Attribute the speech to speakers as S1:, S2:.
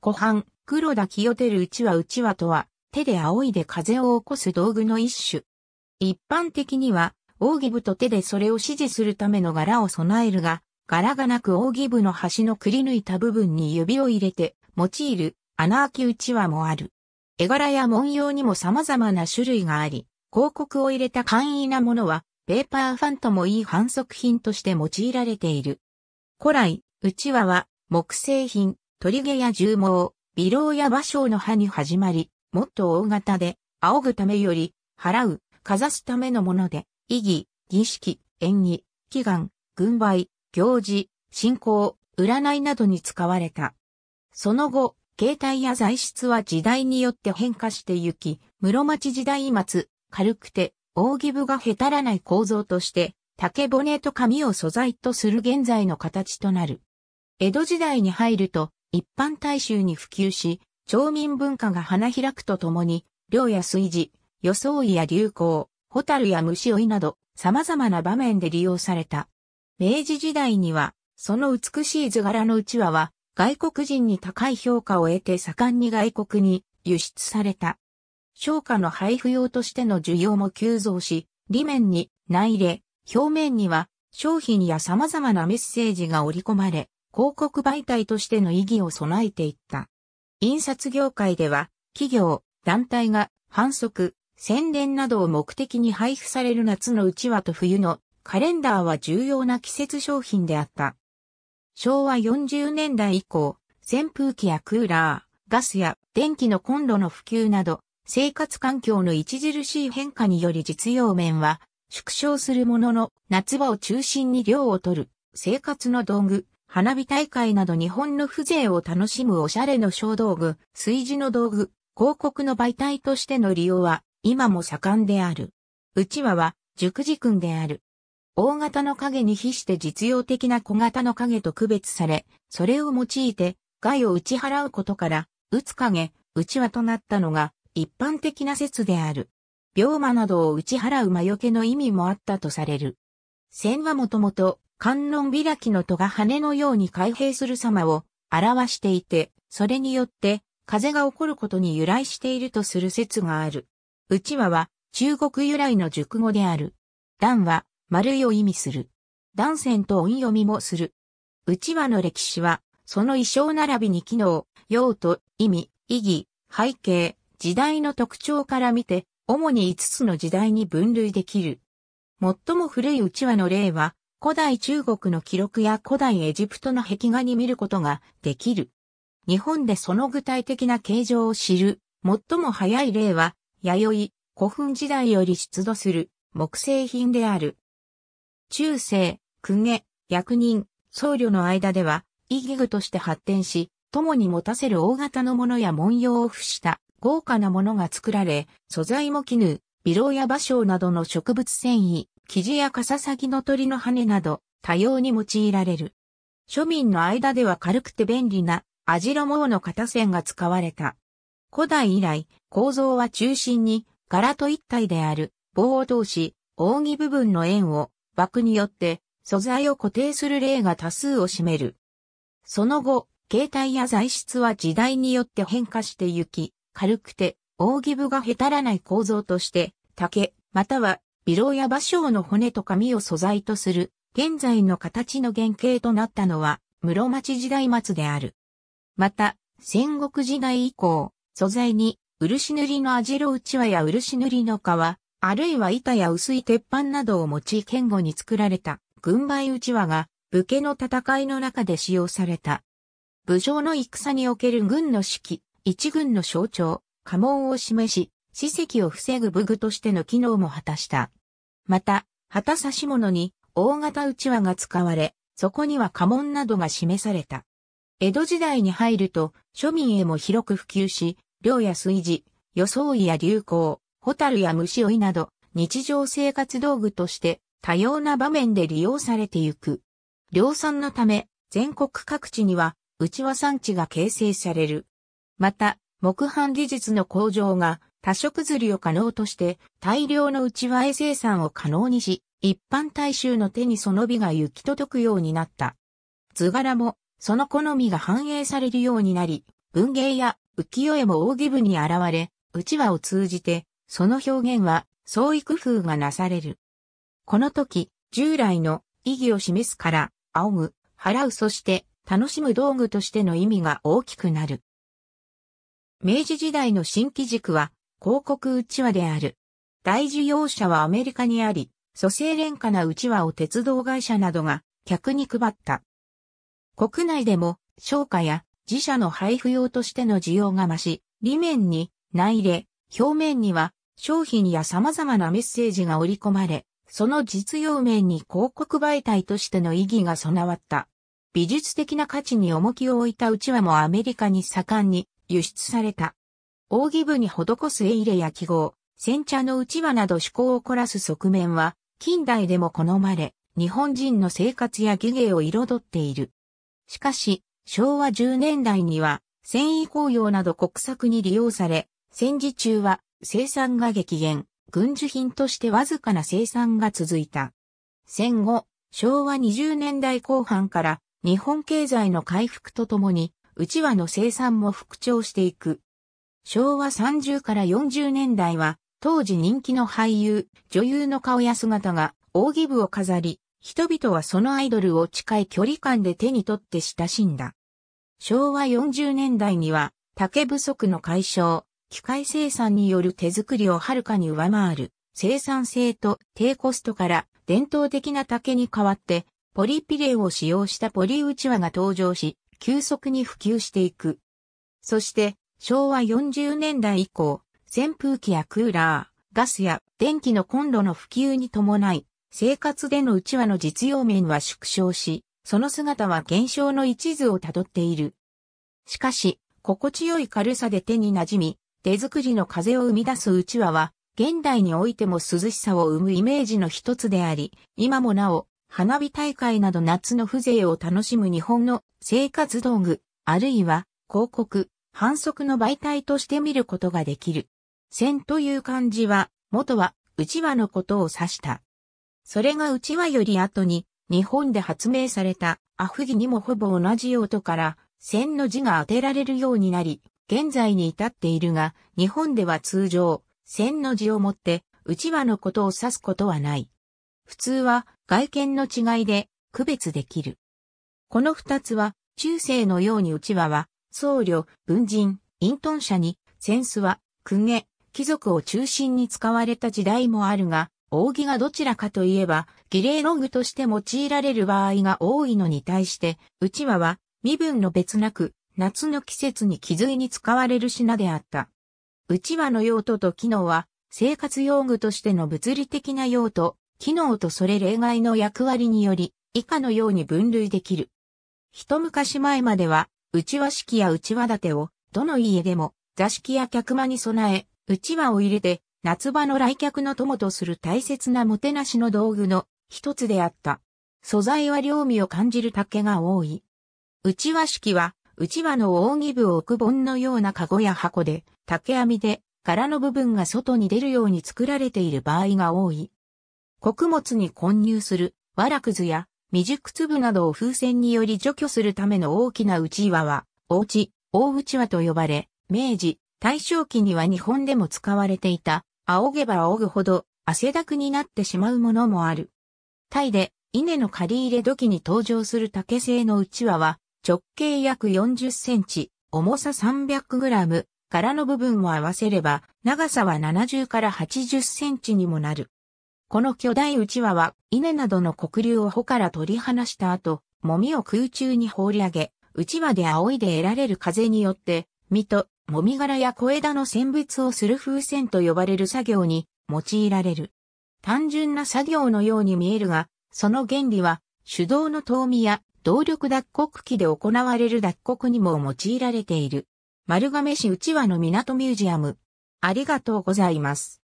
S1: 湖畔、黒田清照うちわうちわとは、手で仰いで風を起こす道具の一種。一般的には、扇部と手でそれを指示するための柄を備えるが、柄がなく扇部の端のくり抜いた部分に指を入れて、用いる穴開きうちわもある。絵柄や文様にも様々な種類があり、広告を入れた簡易なものは、ペーパーファンともいい反則品として用いられている。古来、うちわは木製品、鳥毛や獣毛、微老や馬蕉の葉に始まり、もっと大型で、仰ぐためより、払う、かざすためのもので、意義、儀式、演技、祈願、軍配、行事、信仰、占いなどに使われた。その後、形態や材質は時代によって変化してゆき、室町時代末、軽くて、扇部がへたらない構造として、竹骨と紙を素材とする現在の形となる。江戸時代に入ると、一般大衆に普及し、町民文化が花開くとともに、漁や炊事、装いや流行、ホタルや虫追いなど、様々な場面で利用された。明治時代には、その美しい図柄のうちわは、外国人に高い評価を得て盛んに外国に輸出された。商家の配布用としての需要も急増し、裏面に内入れ、表面には商品や様々なメッセージが織り込まれ、広告媒体としての意義を備えていった。印刷業界では、企業、団体が反則、宣伝などを目的に配布される夏のうちわと冬のカレンダーは重要な季節商品であった。昭和40年代以降、扇風機やクーラー、ガスや電気のコンロの普及など、生活環境の著しい変化により実用面は縮小するものの、夏場を中心に量を取る、生活の道具、花火大会など日本の風情を楽しむおしゃれの小道具、炊事の道具、広告の媒体としての利用は今も盛んである。うちわは熟字君である。大型の影に比して実用的な小型の影と区別され、それを用いて害を打ち払うことから、打つ影、うち輪となったのが一般的な説である。病魔などを打ち払う魔除けの意味もあったとされる。戦はもともと観音開きの戸が羽のように開閉する様を表していて、それによって風が起こることに由来しているとする説がある。うちわは中国由来の熟語である。段は丸いを意味する。段線と音読みもする。うちわの歴史は、その衣装並びに機能、用途、意味、意義、背景、時代の特徴から見て、主に5つの時代に分類できる。最も古いうちわの例は、古代中国の記録や古代エジプトの壁画に見ることができる。日本でその具体的な形状を知る、最も早い例は、弥生、古墳時代より出土する木製品である。中世、公家、役人、僧侶の間では、遺義具として発展し、共に持たせる大型のものや文様を付した豪華なものが作られ、素材も絹、微老や芭蕉などの植物繊維、生地やサ先の鳥の羽など多様に用いられる。庶民の間では軽くて便利なアジロモウの型線が使われた。古代以来、構造は中心に柄と一体である棒を通し、扇部分の円を枠によって素材を固定する例が多数を占める。その後、形態や材質は時代によって変化してゆき、軽くて、扇部がへたらない構造として、竹、またはビロや芭蕉の骨と紙を素材とする、現在の形の原型となったのは、室町時代末である。また、戦国時代以降、素材に、漆塗りの網代内輪や漆塗りの皮、あるいは板や薄い鉄板などを用い剣後に作られた、軍配内輪が、武家の戦いの中で使用された。武将の戦における軍の指揮、一軍の象徴、家紋を示し、史跡を防ぐ武具としての機能も果たした。また、旗差し物に大型うちわが使われ、そこには家紋などが示された。江戸時代に入ると庶民へも広く普及し、漁や炊事、装いや流行、ホタルや虫追いなど日常生活道具として多様な場面で利用されてゆく。量産のため全国各地にはうちわ産地が形成される。また、木版技術の向上が多色釣りを可能として大量の内輪へ生産を可能にし、一般大衆の手にその美が行き届くようになった。図柄もその好みが反映されるようになり、文芸や浮世絵も扇部に現れ、内輪を通じて、その表現は創意工夫がなされる。この時、従来の意義を示すから、仰ぐ、払うそして楽しむ道具としての意味が大きくなる。明治時代の新機軸は広告うちわである。大事業者はアメリカにあり、蘇生廉価なうちわを鉄道会社などが客に配った。国内でも商家や自社の配布用としての需要が増し、裏面に内入れ、表面には商品や様々なメッセージが織り込まれ、その実用面に広告媒体としての意義が備わった。美術的な価値に重きを置いたうちわもアメリカに盛んに輸出された。扇部に施す絵入れや記号、煎茶のうちわなど趣向を凝らす側面は、近代でも好まれ、日本人の生活や技芸を彩っている。しかし、昭和10年代には、繊維工業など国策に利用され、戦時中は生産が激減、軍需品としてわずかな生産が続いた。戦後、昭和20年代後半から日本経済の回復とともに、うちわの生産も復調していく。昭和30から40年代は、当時人気の俳優、女優の顔や姿が、扇部を飾り、人々はそのアイドルを近い距離感で手に取って親しんだ。昭和40年代には、竹不足の解消、機械生産による手作りをはるかに上回る、生産性と低コストから伝統的な竹に代わって、ポリピレを使用したポリウちワが登場し、急速に普及していく。そして、昭和40年代以降、扇風機やクーラー、ガスや電気のコンロの普及に伴い、生活でのうちわの実用面は縮小し、その姿は減少の一途をたどっている。しかし、心地よい軽さで手に馴染み、手作りの風を生み出すうちわは、現代においても涼しさを生むイメージの一つであり、今もなお、花火大会など夏の風情を楽しむ日本の生活道具、あるいは広告、反則の媒体として見ることができる。線という漢字は、元は、内輪のことを指した。それが内輪より後に、日本で発明された、アフギにもほぼ同じ用途から、線の字が当てられるようになり、現在に至っているが、日本では通常、線の字をもって、内輪のことを指すことはない。普通は、外見の違いで、区別できる。この二つは、中世のように内輪は、僧侶、文人、隠遁者に、扇子は、公家、貴族を中心に使われた時代もあるが、扇がどちらかといえば、儀礼の具として用いられる場合が多いのに対して、うちわは、身分の別なく、夏の季節に気づいに使われる品であった。うちわの用途と機能は、生活用具としての物理的な用途、機能とそれ例外の役割により、以下のように分類できる。一昔前までは、内輪式や内輪立てを、どの家でも、座敷や客間に備え、内輪を入れて、夏場の来客の友とする大切なもてなしの道具の一つであった。素材は両味を感じる竹が多い。内輪式は、内輪の扇部を置く盆のような籠や箱で、竹網で、柄の部分が外に出るように作られている場合が多い。穀物に混入する、わらくずや未熟粒などを風船により除去するための大きな内輪は、大内、大内輪と呼ばれ、明治、大正期には日本でも使われていた、仰げば仰ぐほど汗だくになってしまうものもある。タイで、稲の刈り入れ時に登場する竹製の内輪は、直径約40センチ、重さ300グラム、柄の部分を合わせれば、長さは70から80センチにもなる。この巨大うちわは、稲などの黒竜を穂から取り離した後、もみを空中に放り上げ、うちわで仰いで得られる風によって、実と、もみ殻や小枝の選別をする風船と呼ばれる作業に用いられる。単純な作業のように見えるが、その原理は、手動の遠見や動力脱穀機で行われる脱穀にも用いられている。丸亀市内輪の港ミュージアム。ありがとうございます。